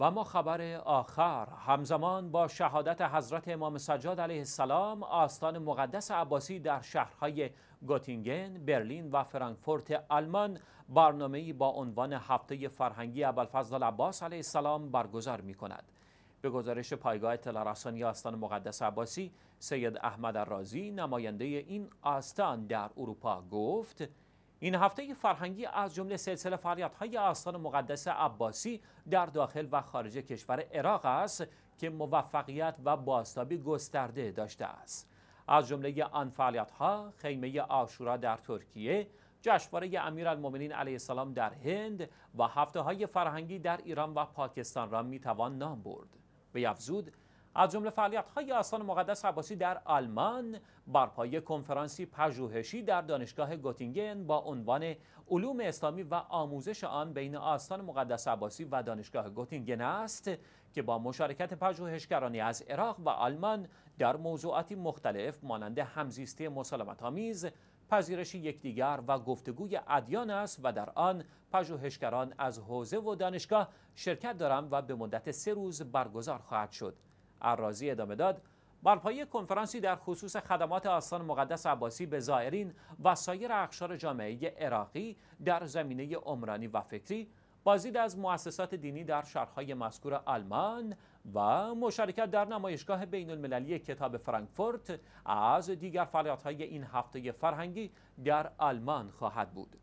و ما خبر آخر همزمان با شهادت حضرت امام سجاد علیه السلام آستان مقدس عباسی در شهرهای گوتینگن، برلین و فرانکفورت آلمان برنامه‌ای با عنوان هفته فرهنگی ابوالفضل عباس علیه السلام برگزار می کند. به گزارش پایگاه اطلاع آستان مقدس عباسی سید احمد رازی نماینده این آستان در اروپا گفت این هفته فرهنگی از جمله سلسله فعالیت‌های آستان مقدس عباسی در داخل و خارج کشور عراق است که موفقیت و باستابی گسترده داشته است. از جمله آن فعالیت‌ها خیمه آشورا در ترکیه، جشنواره امیرالمؤمنین علیه السلام در هند و هفته های فرهنگی در ایران و پاکستان را میتوان نام برد. به افزود از جمله فعالیت‌های آستان مقدس عباسی در آلمان بر کنفرانسی پژوهشی در دانشگاه گوتینگن با عنوان علوم اسلامی و آموزش آن بین آستان مقدس عباسی و دانشگاه گوتینگن است که با مشارکت پژوهشگرانی از عراق و آلمان در موضوعاتی مختلف مانند همزیستی آمیز پذیرش یکدیگر و گفتگوی ادیان است و در آن پژوهشگران از حوزه و دانشگاه شرکت دارند و به مدت سه روز برگزار خواهد شد. عرازی ادامه داد برپایی کنفرانسی در خصوص خدمات آستان مقدس عباسی به زائرین و سایر اقشار جامعه عراقی در زمینه عمرانی و فکری بازدید از مؤسسات دینی در شهرهای مذکور آلمان و مشارکت در نمایشگاه بین المللی کتاب فرانکفورت از دیگر فعالیت‌های این هفته فرهنگی در آلمان خواهد بود.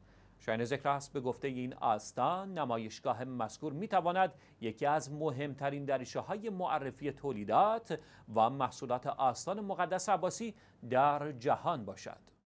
شاین ذکر است به گفته این آستان نمایشگاه مذکور می تواند یکی از مهمترین دریشه های معرفی تولیدات و محصولات آستان مقدس عباسی در جهان باشد.